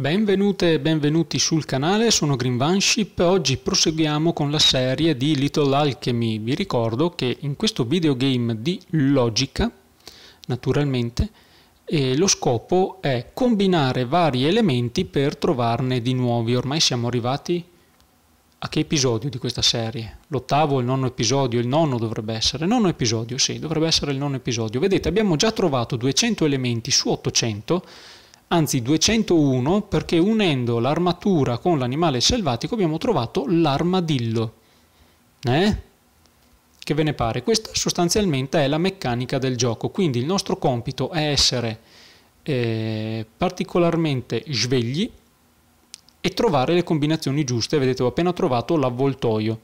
Benvenute e benvenuti sul canale, sono Greenvanship. Oggi proseguiamo con la serie di Little Alchemy. Vi ricordo che in questo videogame di logica, naturalmente, eh, lo scopo è combinare vari elementi per trovarne di nuovi. Ormai siamo arrivati a che episodio di questa serie? L'ottavo, il nono episodio, il nono dovrebbe essere, nono episodio, sì, dovrebbe essere il nono episodio. Vedete, abbiamo già trovato 200 elementi su 800, anzi 201 perché unendo l'armatura con l'animale selvatico abbiamo trovato l'armadillo. Eh? Che ve ne pare? Questa sostanzialmente è la meccanica del gioco, quindi il nostro compito è essere eh, particolarmente svegli e trovare le combinazioni giuste. Vedete, ho appena trovato l'avvoltoio,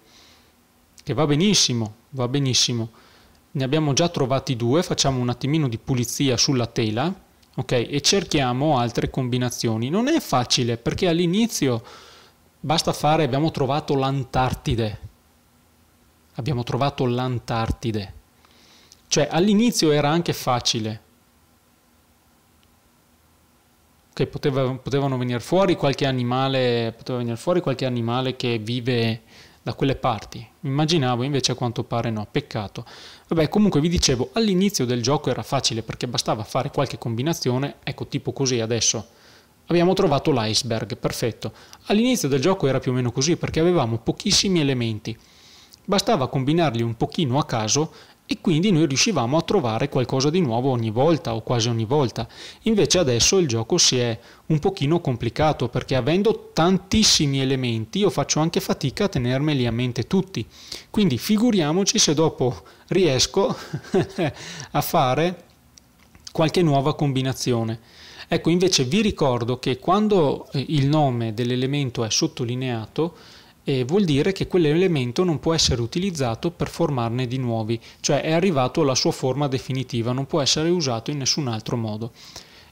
che va benissimo, va benissimo. Ne abbiamo già trovati due, facciamo un attimino di pulizia sulla tela ok? E cerchiamo altre combinazioni. Non è facile perché all'inizio basta fare, abbiamo trovato l'Antartide, abbiamo trovato l'Antartide, cioè all'inizio era anche facile, che poteva, potevano venire fuori qualche animale, poteva venire fuori qualche animale che vive da quelle parti. Immaginavo invece a quanto pare no, peccato. Vabbè, comunque vi dicevo, all'inizio del gioco era facile perché bastava fare qualche combinazione, ecco tipo così adesso. Abbiamo trovato l'iceberg, perfetto. All'inizio del gioco era più o meno così perché avevamo pochissimi elementi. Bastava combinarli un pochino a caso e quindi noi riuscivamo a trovare qualcosa di nuovo ogni volta o quasi ogni volta. Invece adesso il gioco si è un pochino complicato perché avendo tantissimi elementi io faccio anche fatica a tenermeli a mente tutti. Quindi figuriamoci se dopo riesco a fare qualche nuova combinazione. Ecco, invece vi ricordo che quando il nome dell'elemento è sottolineato, e vuol dire che quell'elemento non può essere utilizzato per formarne di nuovi, cioè è arrivato alla sua forma definitiva, non può essere usato in nessun altro modo.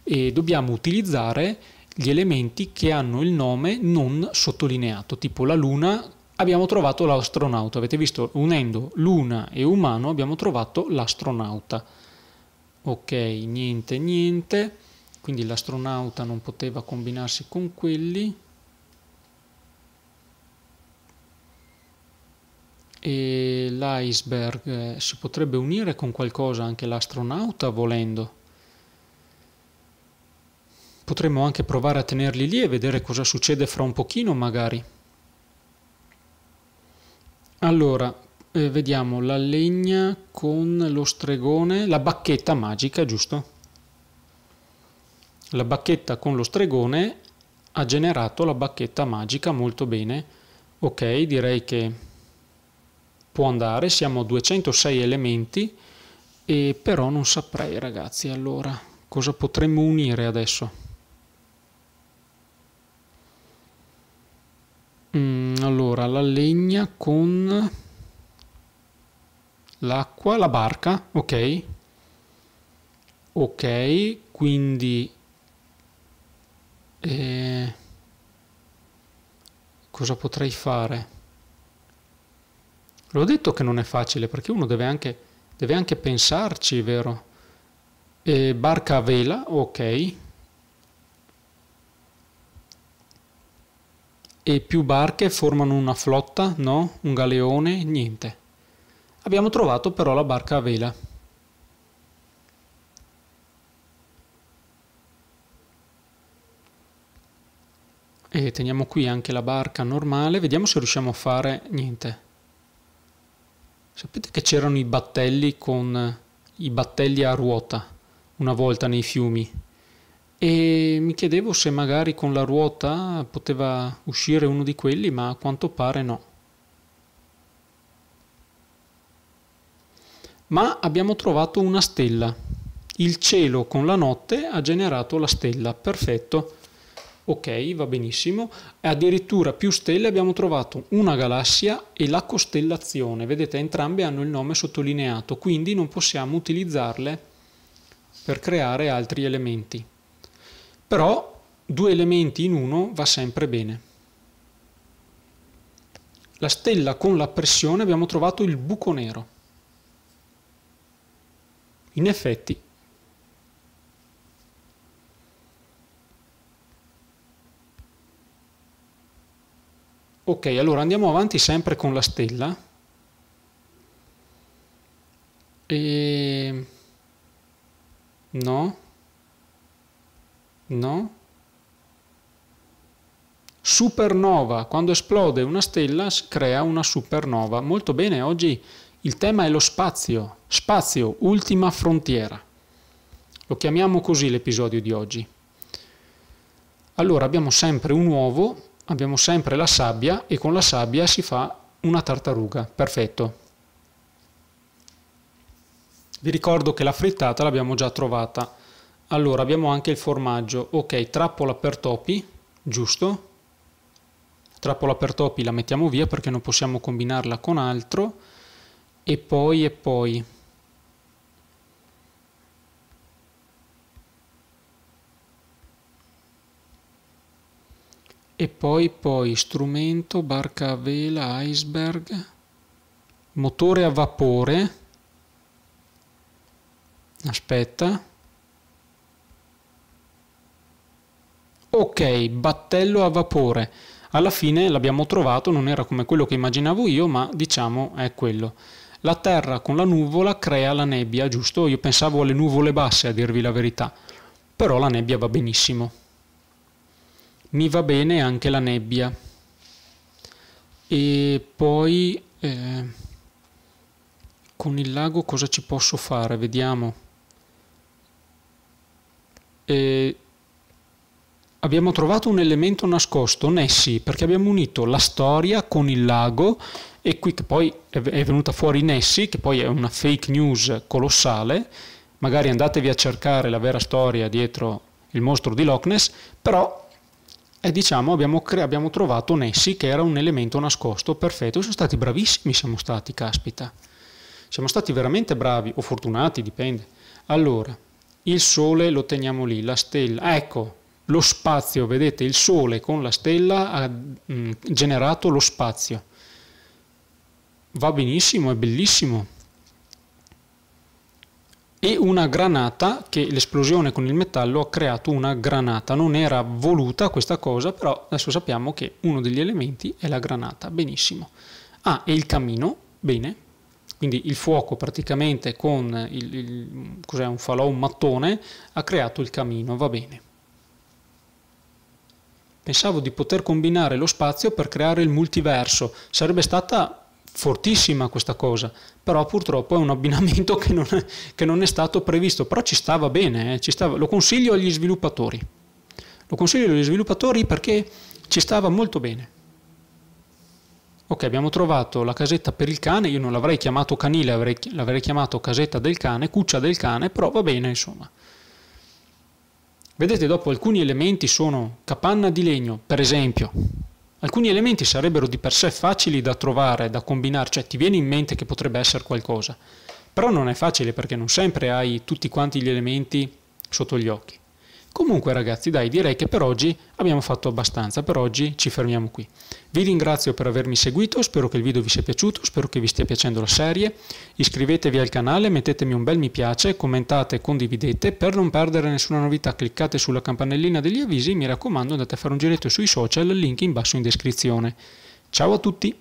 E dobbiamo utilizzare gli elementi che hanno il nome non sottolineato, tipo la luna abbiamo trovato l'astronauta, avete visto unendo luna e umano abbiamo trovato l'astronauta. Ok, niente, niente, quindi l'astronauta non poteva combinarsi con quelli. e l'iceberg eh, si potrebbe unire con qualcosa, anche l'astronauta volendo. Potremmo anche provare a tenerli lì e vedere cosa succede fra un pochino magari. Allora, eh, vediamo la legna con lo stregone, la bacchetta magica, giusto? La bacchetta con lo stregone ha generato la bacchetta magica molto bene. Ok, direi che può andare, siamo a 206 elementi e però non saprei ragazzi allora cosa potremmo unire adesso. Mm, allora la legna con l'acqua, la barca, ok? Ok, quindi eh, cosa potrei fare? L'ho detto che non è facile perché uno deve anche, deve anche pensarci, vero? E barca a vela, ok. E più barche formano una flotta, no? Un galeone, niente. Abbiamo trovato però la barca a vela. E teniamo qui anche la barca normale, vediamo se riusciamo a fare niente. Sapete che c'erano i battelli con i battelli a ruota una volta nei fiumi e mi chiedevo se magari con la ruota poteva uscire uno di quelli, ma a quanto pare no. Ma abbiamo trovato una stella. Il cielo con la notte ha generato la stella, perfetto. Ok, va benissimo. Addirittura più stelle abbiamo trovato una galassia e la costellazione. Vedete, entrambe hanno il nome sottolineato, quindi non possiamo utilizzarle per creare altri elementi. Però due elementi in uno va sempre bene. La stella con la pressione abbiamo trovato il buco nero. In effetti Ok, allora andiamo avanti sempre con la stella. E... No. No. Supernova. Quando esplode una stella crea una supernova. Molto bene, oggi il tema è lo spazio. Spazio, ultima frontiera. Lo chiamiamo così l'episodio di oggi. Allora abbiamo sempre un uovo abbiamo sempre la sabbia e con la sabbia si fa una tartaruga, perfetto. Vi ricordo che la frittata l'abbiamo già trovata. Allora abbiamo anche il formaggio, ok, trappola per topi, giusto? Trappola per topi la mettiamo via perché non possiamo combinarla con altro. E poi e poi e poi poi strumento, barca a vela, iceberg, motore a vapore, aspetta, ok, battello a vapore, alla fine l'abbiamo trovato, non era come quello che immaginavo io, ma diciamo è quello. La terra con la nuvola crea la nebbia, giusto? Io pensavo alle nuvole basse, a dirvi la verità, però la nebbia va benissimo mi va bene anche la nebbia. E poi eh, con il lago cosa ci posso fare? Vediamo. Eh, abbiamo trovato un elemento nascosto, Nessie, perché abbiamo unito la storia con il lago e qui che poi è venuta fuori Nessie, che poi è una fake news colossale, magari andatevi a cercare la vera storia dietro il mostro di Loch Ness, però e diciamo abbiamo, cre- abbiamo trovato Nessi che era un elemento nascosto perfetto. Sono stati bravissimi, siamo stati, caspita. Siamo stati veramente bravi o fortunati, dipende. Allora, il sole lo teniamo lì, la stella, ecco, lo spazio, vedete, il sole con la stella ha mh, generato lo spazio. Va benissimo, è bellissimo e una granata che l'esplosione con il metallo ha creato una granata. Non era voluta questa cosa, però adesso sappiamo che uno degli elementi è la granata. Benissimo. Ah, e il camino, bene. Quindi il fuoco praticamente con il, il cos'è, un falò, un mattone, ha creato il camino, va bene. Pensavo di poter combinare lo spazio per creare il multiverso. Sarebbe stata fortissima questa cosa, però purtroppo è un abbinamento che non è, che non è stato previsto, però ci stava bene, eh, ci stava. lo consiglio agli sviluppatori, lo consiglio agli sviluppatori perché ci stava molto bene. Ok, abbiamo trovato la casetta per il cane, io non l'avrei chiamato canile, avrei, l'avrei chiamato casetta del cane, cuccia del cane, però va bene insomma. Vedete, dopo alcuni elementi sono capanna di legno, per esempio, Alcuni elementi sarebbero di per sé facili da trovare, da combinare, cioè ti viene in mente che potrebbe essere qualcosa, però non è facile perché non sempre hai tutti quanti gli elementi sotto gli occhi. Comunque ragazzi, dai, direi che per oggi abbiamo fatto abbastanza, per oggi ci fermiamo qui. Vi ringrazio per avermi seguito, spero che il video vi sia piaciuto, spero che vi stia piacendo la serie. Iscrivetevi al canale, mettetemi un bel mi piace, commentate, condividete. Per non perdere nessuna novità cliccate sulla campanellina degli avvisi mi raccomando andate a fare un giretto sui social, link in basso in descrizione. Ciao a tutti!